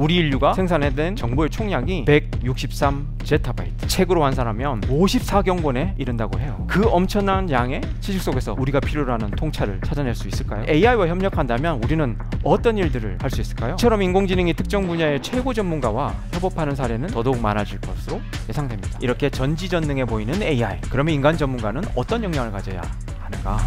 우리 인류가 생산해낸 정보의 총량이 163 제타바이트 책으로 환산하면 54경권에 이른다고 해요 그 엄청난 양의 지식 속에서 우리가 필요로 하는 통찰을 찾아낼 수 있을까요? AI와 협력한다면 우리는 어떤 일들을 할 수 있을까요? 처럼 인공지능이 특정 분야의 최고 전문가와 협업하는 사례는 더더욱 많아질 것으로 예상됩니다 이렇게 전지전능해 보이는 AI 그러면 인간 전문가는 어떤 역량을 가져야 하는가?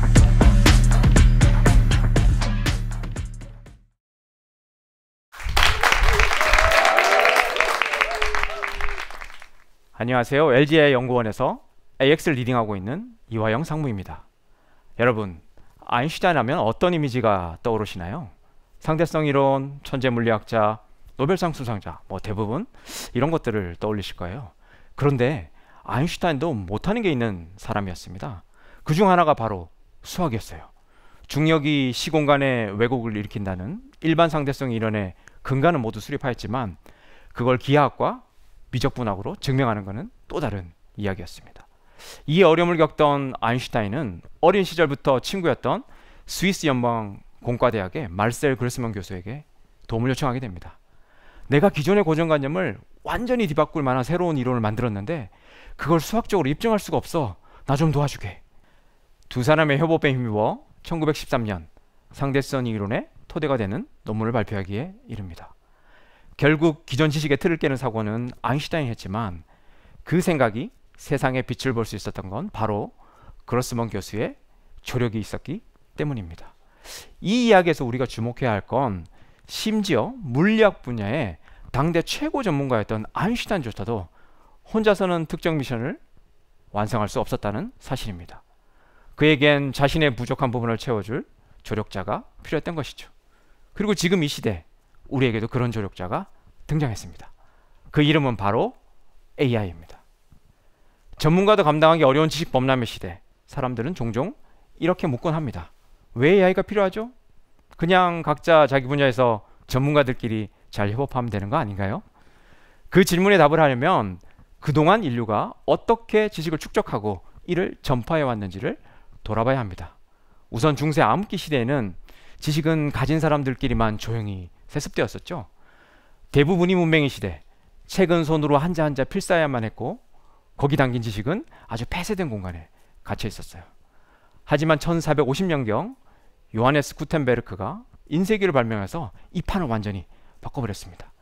안녕하세요. LG의 연구원에서 AX를 리딩하고 있는 이화영 상무입니다. 여러분, 아인슈타인 하면 어떤 이미지가 떠오르시나요? 상대성 이론, 천재 물리학자, 노벨상 수상자, 뭐 대부분 이런 것들을 떠올리실 거예요. 그런데 아인슈타인도 못하는 게 있는 사람이었습니다. 그 중 하나가 바로 수학이었어요. 중력이 시공간의 왜곡을 일으킨다는 일반 상대성 이론의 근간은 모두 수립하였지만 그걸 기하학과 미적분학으로 증명하는 것은 또 다른 이야기였습니다. 이 어려움을 겪던 아인슈타인은 어린 시절부터 친구였던 스위스 연방 공과대학의 말셀 그레스먼 교수에게 도움을 요청하게 됩니다. 내가 기존의 고정관념을 완전히 뒤바꿀 만한 새로운 이론을 만들었는데 그걸 수학적으로 입증할 수가 없어. 나 좀 도와주게. 두 사람의 협업에 힘입어 1913년 상대성 이론의 토대가 되는 논문을 발표하기에 이릅니다. 결국 기존 지식의 틀을 깨는 사고는 아인슈타인이 했지만 그 생각이 세상에 빛을 볼 수 있었던 건 바로 그로스먼 교수의 조력이 있었기 때문입니다. 이 이야기에서 우리가 주목해야 할 건 심지어 물리학 분야의 당대 최고 전문가였던 아인슈타인조차도 혼자서는 특정 미션을 완성할 수 없었다는 사실입니다. 그에겐 자신의 부족한 부분을 채워줄 조력자가 필요했던 것이죠. 그리고 지금 이 시대 우리에게도 그런 조력자가 등장했습니다. 그 이름은 바로 AI입니다. 전문가도 감당하기 어려운 지식 범람의 시대. 사람들은 종종 이렇게 묻곤 합니다. 왜 AI가 필요하죠? 그냥 각자 자기 분야에서 전문가들끼리 잘 협업하면 되는 거 아닌가요? 그 질문에 답을 하려면 그동안 인류가 어떻게 지식을 축적하고 이를 전파해 왔는지를 돌아봐야 합니다. 우선 중세 암흑기 시대에는 지식은 가진 사람들끼리만 조용히 세습되었었죠. 대부분이 문맹의 시대, 책은 손으로 한자 한자 필사해야만 했고 거기 담긴 지식은 아주 폐쇄된 공간에 갇혀 있었어요. 하지만 1450년경 요하네스 구텐베르크가 인쇄기를 발명해서 이 판을 완전히 바꿔버렸습니다.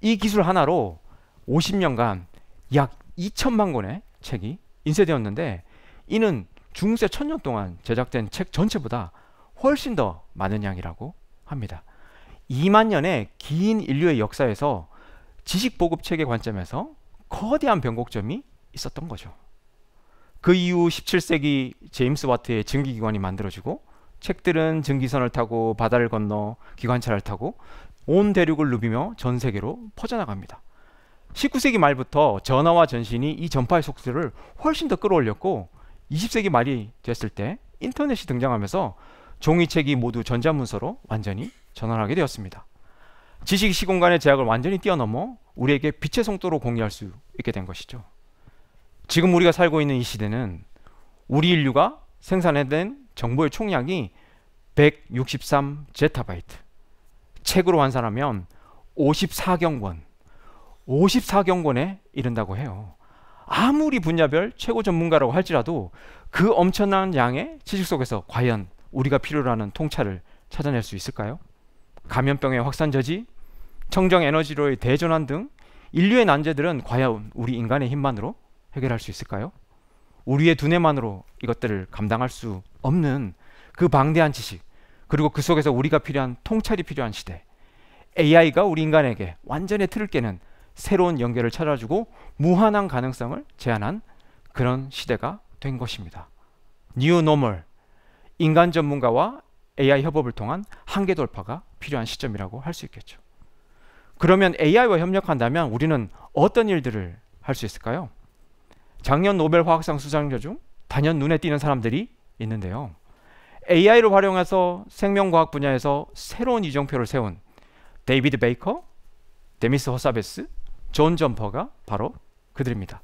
이 기술 하나로 50년간 약 2천만 권의 책이 인쇄되었는데 이는 중세 천년 동안 제작된 책 전체보다 훨씬 더 많은 양이라고 합니다. 2만 년의 긴 인류의 역사에서 지식 보급 체계 관점에서 거대한 변곡점이 있었던 거죠. 그 이후 17세기 제임스 와트의 증기기관이 만들어지고 책들은 증기선을 타고 바다를 건너 기관차를 타고 온 대륙을 누비며 전 세계로 퍼져나갑니다. 19세기 말부터 전화와 전신이 이 전파의 속도를 훨씬 더 끌어올렸고 20세기 말이 됐을 때 인터넷이 등장하면서 종이책이 모두 전자문서로 완전히 전환하게 되었습니다. 지식 시공간의 제약을 완전히 뛰어넘어 우리에게 빛의 속도로 공유할 수 있게 된 것이죠. 지금 우리가 살고 있는 이 시대는 우리 인류가 생산해낸 정보의 총량이 163 제타바이트 책으로 환산하면 54경권 54경권에 이른다고 해요. 아무리 분야별 최고 전문가라고 할지라도 그 엄청난 양의 지식 속에서 과연 우리가 필요로 하는 통찰을 찾아낼 수 있을까요? 감염병의 확산저지, 청정 에너지로의 대전환 등 인류의 난제들은 과연 우리 인간의 힘만으로 해결할 수 있을까요? 우리의 두뇌만으로 이것들을 감당할 수 없는 그 방대한 지식, 그리고 그 속에서 우리가 필요한 통찰이 필요한 시대, AI가 우리 인간에게 완전히 틀을 깨는 새로운 연결을 찾아주고 무한한 가능성을 제안한 그런 시대가 된 것입니다. 뉴 노멀, 인간 전문가와 AI 협업을 통한 한계 돌파가 필요한 시점이라고 할 수 있겠죠. 그러면 AI와 협력한다면 우리는 어떤 일들을 할 수 있을까요? 작년 노벨 화학상 수상자 중 단연 눈에 띄는 사람들이 있는데요. AI를 활용해서 생명과학 분야에서 새로운 이정표를 세운 데이비드 베이커, 데미스 허사베스, 존 점퍼가 바로 그들입니다.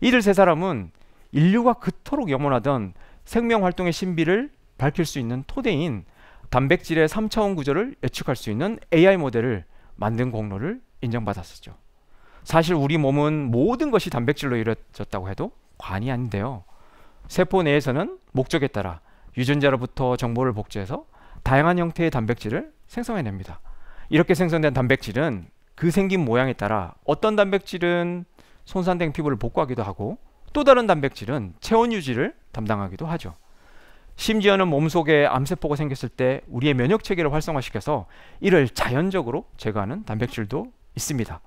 이들 세 사람은 인류가 그토록 염원하던 생명 활동의 신비를 밝힐 수 있는 토대인 단백질의 3차원 구조를 예측할 수 있는 AI 모델을 만든 공로를 인정받았었죠. 사실 우리 몸은 모든 것이 단백질로 이루어졌다고 해도 관이 아닌데요. 세포 내에서는 목적에 따라 유전자로부터 정보를 복제해서 다양한 형태의 단백질을 생성해냅니다. 이렇게 생성된 단백질은 그 생긴 모양에 따라 어떤 단백질은 손상된 피부를 복구하기도 하고 또 다른 단백질은 체온 유지를 담당하기도 하죠. 심지어는 몸속에 암세포가 생겼을 때 우리의 면역 체계를 활성화시켜서 이를 자연적으로 제거하는 단백질도 있습니다.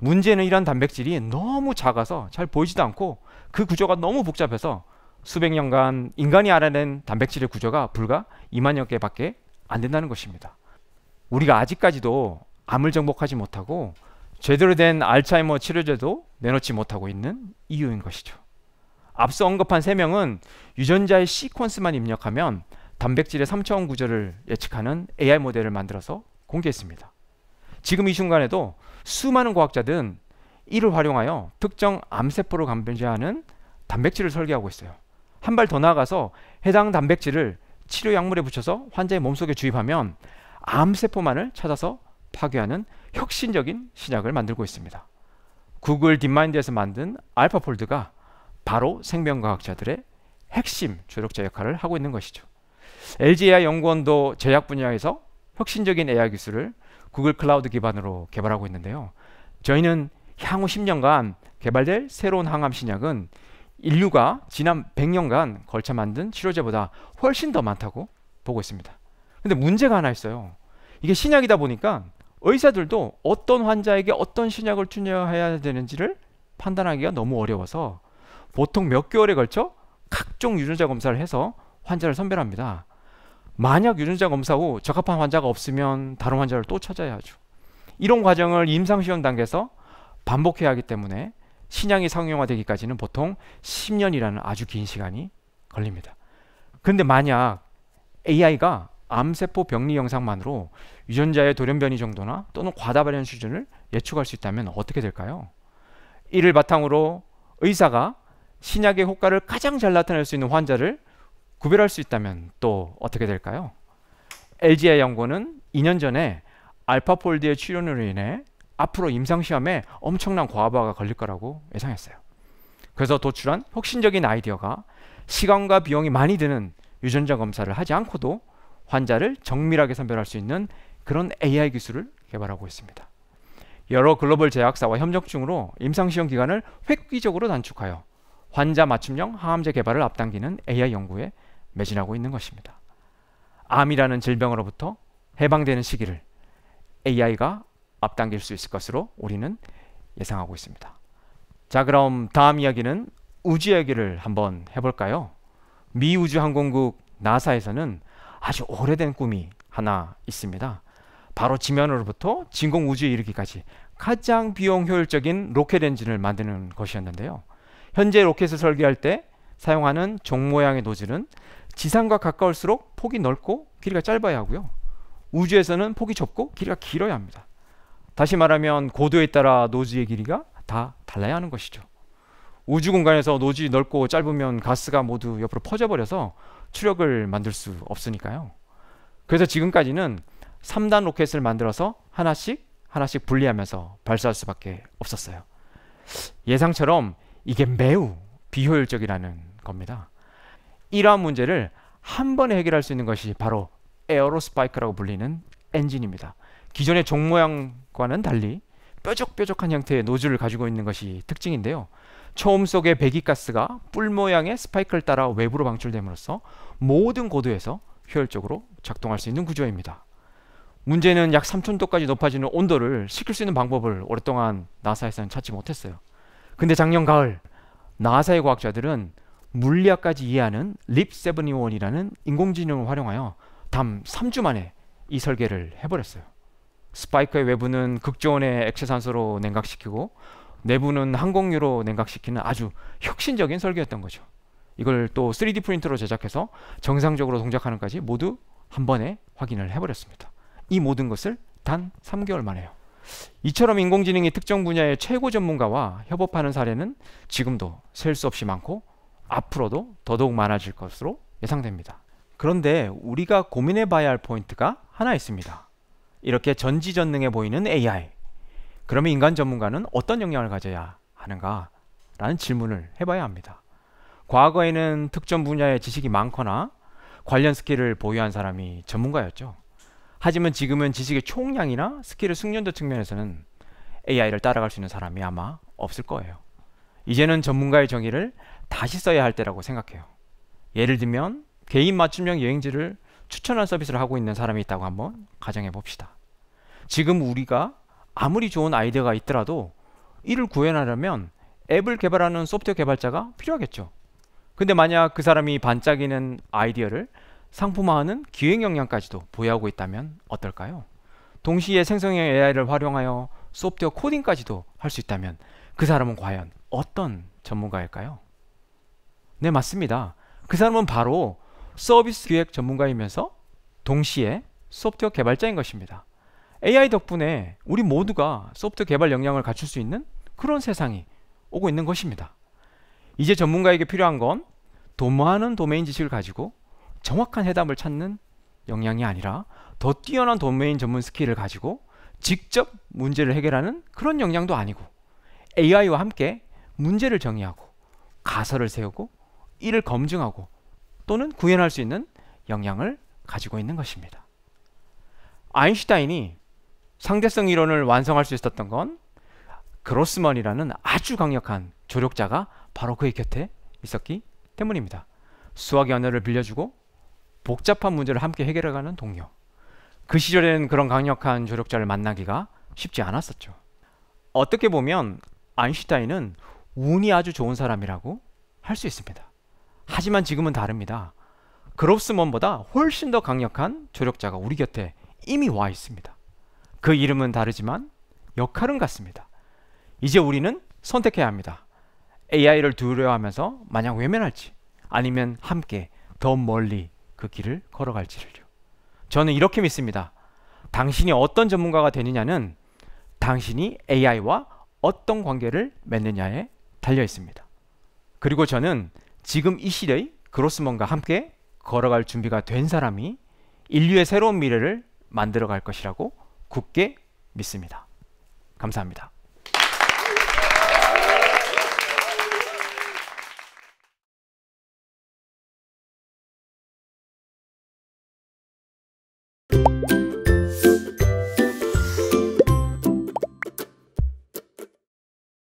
문제는 이런 단백질이 너무 작아서 잘 보이지도 않고 그 구조가 너무 복잡해서 수백 년간 인간이 알아낸 단백질의 구조가 불과 2만여 개밖에 안 된다는 것입니다. 우리가 아직까지도 암을 정복하지 못하고 제대로 된 알츠하이머 치료제도 내놓지 못하고 있는 이유인 것이죠. 앞서 언급한 세 명은 유전자의 시퀀스만 입력하면 단백질의 3차원 구조를 예측하는 AI 모델을 만들어서 공개했습니다. 지금 이 순간에도 수많은 과학자들은 이를 활용하여 특정 암세포를 감별제하는 단백질을 설계하고 있어요. 한 발 더 나아가서 해당 단백질을 치료 약물에 붙여서 환자의 몸속에 주입하면 암세포만을 찾아서 파괴하는 혁신적인 신약을 만들고 있습니다. 구글 딥마인드에서 만든 알파폴드가 바로 생명과학자들의 핵심 조력자 역할을 하고 있는 것이죠. l g a 연구원도 제약 분야에서 혁신적인 AI 기술을 구글 클라우드 기반으로 개발하고 있는데요. 저희는 향후 10년간 개발될 새로운 항암 신약은 인류가 지난 100년간 걸쳐 만든 치료제보다 훨씬 더 많다고 보고 있습니다. 근데 문제가 하나 있어요. 이게 신약이다 보니까 의사들도 어떤 환자에게 어떤 신약을 투여해야 되는지를 판단하기가 너무 어려워서 보통 몇 개월에 걸쳐 각종 유전자 검사를 해서 환자를 선별합니다. 만약 유전자 검사 후 적합한 환자가 없으면 다른 환자를 또 찾아야 하죠. 이런 과정을 임상시험 단계에서 반복해야 하기 때문에 신약이 상용화되기까지는 보통 10년이라는 아주 긴 시간이 걸립니다. 근데 만약 AI가 암세포 병리 영상만으로 유전자의 돌연변이 정도나 또는 과다 발현 수준을 예측할 수 있다면 어떻게 될까요? 이를 바탕으로 의사가 신약의 효과를 가장 잘 나타낼 수 있는 환자를 구별할 수 있다면 또 어떻게 될까요? LGI 연구는 2년 전에 알파폴드의 출현으로 인해 앞으로 임상시험에 엄청난 과부하가 걸릴 거라고 예상했어요. 그래서 도출한 혁신적인 아이디어가 시간과 비용이 많이 드는 유전자 검사를 하지 않고도 환자를 정밀하게 선별할 수 있는 그런 AI 기술을 개발하고 있습니다. 여러 글로벌 제약사와 협력 중으로 임상시험 기간을 획기적으로 단축하여 환자 맞춤형 항암제 개발을 앞당기는 AI 연구에 매진하고 있는 것입니다. 암이라는 질병으로부터 해방되는 시기를 AI가 앞당길 수 있을 것으로 우리는 예상하고 있습니다. 자, 그럼 다음 이야기는 우주 이야기를 한번 해볼까요? 미 우주항공국 나사에서는 아주 오래된 꿈이 하나 있습니다. 바로 지면으로부터 진공 우주에 이르기까지 가장 비용 효율적인 로켓 엔진을 만드는 것이었는데요. 현재 로켓을 설계할 때 사용하는 종 모양의 노즐은 지상과 가까울수록 폭이 넓고 길이가 짧아야 하고요. 우주에서는 폭이 좁고 길이가 길어야 합니다. 다시 말하면 고도에 따라 노즐의 길이가 다 달라야 하는 것이죠. 우주 공간에서 노즐이 넓고 짧으면 가스가 모두 옆으로 퍼져버려서 추력을 만들 수 없으니까요. 그래서 지금까지는 3단 로켓을 만들어서 하나씩 하나씩 분리하면서 발사할 수밖에 없었어요. 예상처럼 이게 매우 비효율적이라는 겁니다. 이러한 문제를 한 번에 해결할 수 있는 것이 바로 에어로스파이크라고 불리는 엔진입니다. 기존의 종 모양과는 달리 뾰족뾰족한 형태의 노즐을 가지고 있는 것이 특징인데요. 처음 속의 배기가스가 뿔 모양의 스파이크를 따라 외부로 방출됨으로써 모든 고도에서 효율적으로 작동할 수 있는 구조입니다. 문제는 약 3000도까지 높아지는 온도를 식힐 수 있는 방법을 오랫동안 나사에서는 찾지 못했어요. 근데 작년 가을 나사의 과학자들은 물리학까지 이해하는 립세븐이원이라는 인공지능을 활용하여 담 3주 만에 이 설계를 해버렸어요. 스파이크의 외부는 극저온의 액체산소로 냉각시키고 내부는 항공유로 냉각시키는 아주 혁신적인 설계였던 거죠. 이걸 또 3D 프린터로 제작해서 정상적으로 동작하는까지 모두 한 번에 확인을 해버렸습니다. 이 모든 것을 단 3개월 만에요. 이처럼 인공지능이 특정 분야의 최고 전문가와 협업하는 사례는 지금도 셀 수 없이 많고 앞으로도 더더욱 많아질 것으로 예상됩니다. 그런데 우리가 고민해 봐야 할 포인트가 하나 있습니다. 이렇게 전지전능해 보이는 AI. 그러면 인간 전문가는 어떤 영향을 가져야 하는가? 라는 질문을 해봐야 합니다. 과거에는 특정 분야의 지식이 많거나 관련 스킬을 보유한 사람이 전문가였죠. 하지만 지금은 지식의 총량이나 스킬의 숙련도 측면에서는 AI를 따라갈 수 있는 사람이 아마 없을 거예요. 이제는 전문가의 정의를 다시 써야 할 때라고 생각해요. 예를 들면 개인 맞춤형 여행지를 추천한 서비스를 하고 있는 사람이 있다고 한번 가정해 봅시다. 지금 우리가 아무리 좋은 아이디어가 있더라도 이를 구현하려면 앱을 개발하는 소프트웨어 개발자가 필요하겠죠. 근데 만약 그 사람이 반짝이는 아이디어를 상품화하는 기획 역량까지도 보유하고 있다면 어떨까요? 동시에 생성형 AI를 활용하여 소프트웨어 코딩까지도 할 수 있다면 그 사람은 과연 어떤 전문가일까요? 네, 맞습니다. 그 사람은 바로 서비스 기획 전문가이면서 동시에 소프트웨어 개발자인 것입니다. AI 덕분에 우리 모두가 소프트 웨어 개발 역량을 갖출 수 있는 그런 세상이 오고 있는 것입니다. 이제 전문가에게 필요한 건 도모하는 도메인 지식을 가지고 정확한 해답을 찾는 역량이 아니라 더 뛰어난 도메인 전문 스킬을 가지고 직접 문제를 해결하는 그런 역량도 아니고 AI와 함께 문제를 정의하고 가설을 세우고 이를 검증하고 또는 구현할 수 있는 역량을 가지고 있는 것입니다. 아인슈타인이 상대성 이론을 완성할 수 있었던 건그로스먼이라는 아주 강력한 조력자가 바로 그의 곁에 있었기 때문입니다. 수학의 언어를 빌려주고 복잡한 문제를 함께 해결해가는 동료. 그 시절에는 그런 강력한 조력자를 만나기가 쉽지 않았었죠. 어떻게 보면 아인슈타인은 운이 아주 좋은 사람이라고 할 수 있습니다. 하지만 지금은 다릅니다. 그롭스먼보다 훨씬 더 강력한 조력자가 우리 곁에 이미 와 있습니다. 그 이름은 다르지만 역할은 같습니다. 이제 우리는 선택해야 합니다. AI를 두려워하면서 만약 외면할지 아니면 함께 더 멀리 그 길을 걸어갈지를요. 저는 이렇게 믿습니다. 당신이 어떤 전문가가 되느냐는 당신이 AI와 어떤 관계를 맺느냐에 달려 있습니다. 그리고 저는 지금 이 시대의 그로스먼과 함께 걸어갈 준비가 된 사람이 인류의 새로운 미래를 만들어 갈 것이라고 굳게 믿습니다. 감사합니다.